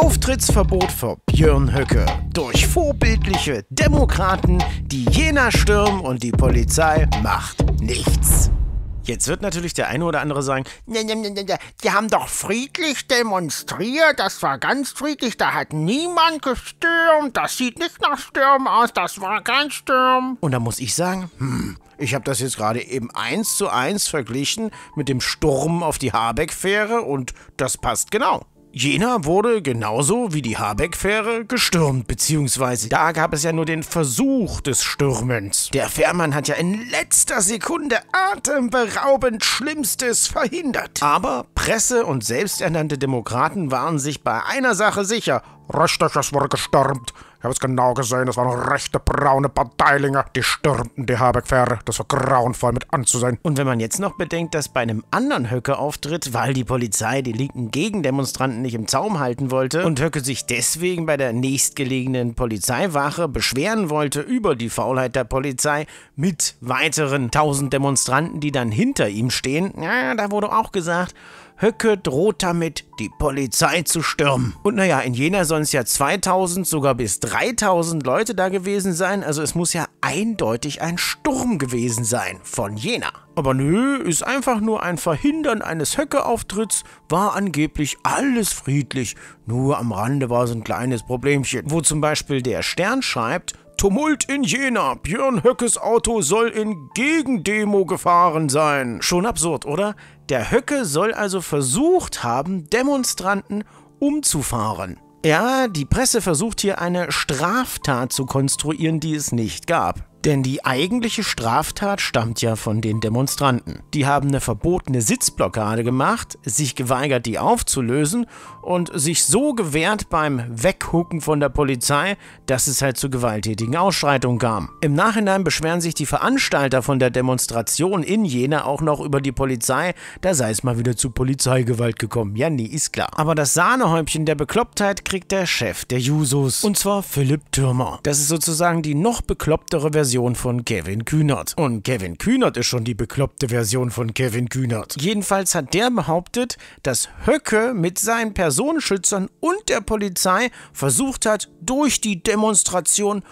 Auftrittsverbot für Björn Höcke durch vorbildliche Demokraten, die Jena stürmen und die Polizei macht nichts. Jetzt wird natürlich der eine oder andere sagen, ne, ne, ne, ne, die haben doch friedlich demonstriert, das war ganz friedlich, da hat niemand gestürmt, das sieht nicht nach Stürmen aus, das war kein Sturm. Und da muss ich sagen, hm, ich habe das jetzt gerade eben eins zu eins verglichen mit dem Sturm auf die Habeck-Fähre und das passt genau. Jena wurde genauso wie die Habeck-Fähre gestürmt, beziehungsweise da gab es ja nur den Versuch des Stürmens. Der Fährmann hat ja in letzter Sekunde atemberaubend Schlimmstes verhindert. Aber Presse und selbsternannte Demokraten waren sich bei einer Sache sicher. Richtig, wurde gestürmt. Ich habe es genau gesehen, das waren rechte braune Parteilinge, die stürmten die Habeck-Fähre. Das war grauenvoll mit anzusehen. Und wenn man jetzt noch bedenkt, dass bei einem anderen Höcke-Auftritt, weil die Polizei die linken Gegendemonstranten nicht im Zaum halten wollte und Höcke sich deswegen bei der nächstgelegenen Polizeiwache beschweren wollte über die Faulheit der Polizei mit weiteren tausend Demonstranten, die dann hinter ihm stehen, ja, da wurde auch gesagt, Höcke droht damit, die Polizei zu stürmen. Und naja, in Jena sollen es ja 2000, sogar bis 3000 Leute da gewesen sein, also es muss ja eindeutig ein Sturm gewesen sein von Jena. Aber nö, ist einfach nur ein Verhindern eines Höcke-Auftritts, war angeblich alles friedlich, nur am Rande war so ein kleines Problemchen, wo zum Beispiel der Stern schreibt, Tumult in Jena. Björn Höckes Auto soll in Gegendemo gefahren sein. Schon absurd, oder? Der Höcke soll also versucht haben, Demonstranten umzufahren. Ja, die Presse versucht hier eine Straftat zu konstruieren, die es nicht gab. Denn die eigentliche Straftat stammt ja von den Demonstranten. Die haben eine verbotene Sitzblockade gemacht, sich geweigert, die aufzulösen und sich so gewehrt beim Weghucken von der Polizei, dass es halt zu gewalttätigen Ausschreitungen kam. Im Nachhinein beschweren sich die Veranstalter von der Demonstration in Jena auch noch über die Polizei, da sei es mal wieder zu Polizeigewalt gekommen. Ja, nee, ist klar. Aber das Sahnehäubchen der Beklopptheit kriegt der Chef der Jusos. Und zwar Philipp Türmer. Das ist sozusagen die noch beklopptere Version Version von Kevin Kühnert. Und Kevin Kühnert ist schon die bekloppte Version von Kevin Kühnert. Jedenfalls hat der behauptet, dass Höcke mit seinen Personenschützern und der Polizei versucht hat, durch die Demonstration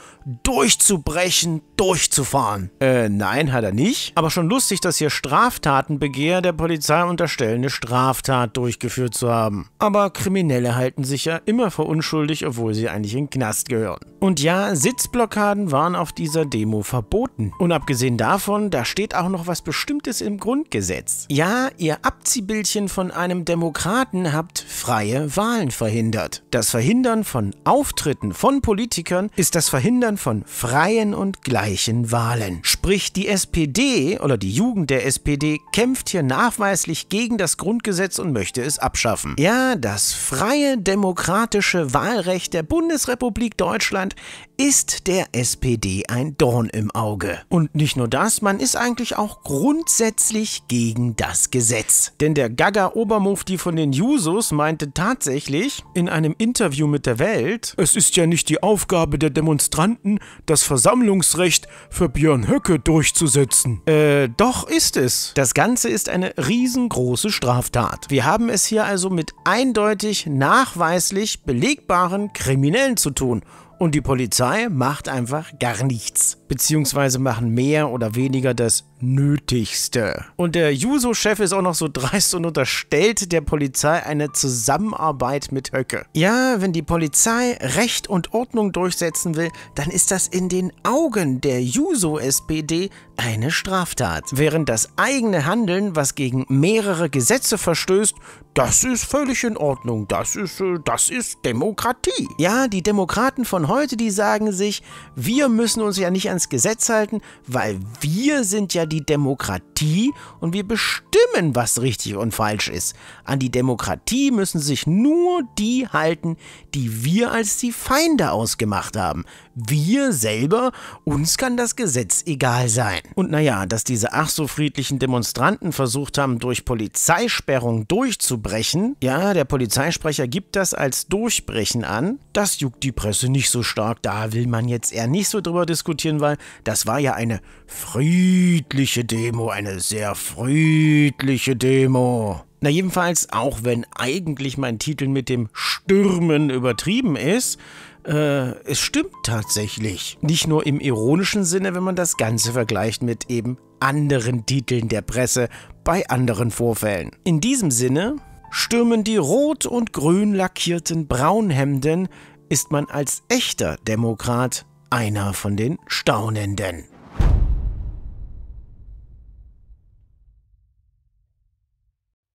durchzubrechen, durchzufahren. Äh, nein, hat er nicht. Aber schon lustig, dass hier Straftatenbegeher der Polizei unterstellen, eine Straftat durchgeführt zu haben. Aber Kriminelle halten sich ja immer für unschuldig, obwohl sie eigentlich in den Knast gehören. Und ja, Sitzblockaden waren auf dieser Demo Demo verboten. Und abgesehen davon, da steht auch noch was Bestimmtes im Grundgesetz. Ja, ihr Abziehbildchen von einem Demokraten habt freie Wahlen verhindert. Das Verhindern von Auftritten von Politikern ist das Verhindern von freien und gleichen Wahlen. Sprich, die SPD oder die Jugend der SPD kämpft hier nachweislich gegen das Grundgesetz und möchte es abschaffen. Ja, das freie demokratische Wahlrecht der Bundesrepublik Deutschland ist der SPD ein Dorn. Dorn im Auge. Und nicht nur das, man ist eigentlich auch grundsätzlich gegen das Gesetz. Denn der Gaga Obermufti von den Jusos meinte tatsächlich in einem Interview mit der Welt, es ist ja nicht die Aufgabe der Demonstranten, das Versammlungsrecht für Björn Höcke durchzusetzen. Äh, doch ist es. Das Ganze ist eine riesengroße Straftat. Wir haben es hier also mit eindeutig nachweislich belegbaren Kriminellen zu tun und die Polizei macht einfach gar nichts. Beziehungsweise machen mehr oder weniger das Nötigste. Und der Juso-Chef ist auch noch so dreist und unterstellt der Polizei eine Zusammenarbeit mit Höcke. Ja, wenn die Polizei Recht und Ordnung durchsetzen will, dann ist das in den Augen der Juso-SPD eine Straftat. Während das eigene Handeln, was gegen mehrere Gesetze verstößt, das ist völlig in Ordnung, das ist, äh, das ist Demokratie. Ja, die Demokraten von heute, die sagen sich, wir müssen uns ja nicht ans Gesetz halten, weil wir sind ja die Demokratie und wir bestimmen, was richtig und falsch ist. An die Demokratie müssen sich nur die halten, die wir als die Feinde ausgemacht haben. Wir selber, uns kann das Gesetz egal sein. Und naja, dass diese ach so friedlichen Demonstranten versucht haben, durch Polizeisperrung durchzubrechen, ja, der Polizeisprecher gibt das als Durchbrechen an, das juckt die Presse nicht so stark. Da will man jetzt eher nicht so drüber diskutieren, weil das war ja eine friedliche friedliche Demo, eine sehr friedliche Demo. Na jedenfalls, auch wenn eigentlich mein Titel mit dem Stürmen übertrieben ist, äh, es stimmt tatsächlich. Nicht nur im ironischen Sinne, wenn man das Ganze vergleicht mit eben anderen Titeln der Presse bei anderen Vorfällen. In diesem Sinne stürmen die rot und grün lackierten Braunhemden, ist man als echter Demokrat einer von den Staunenden.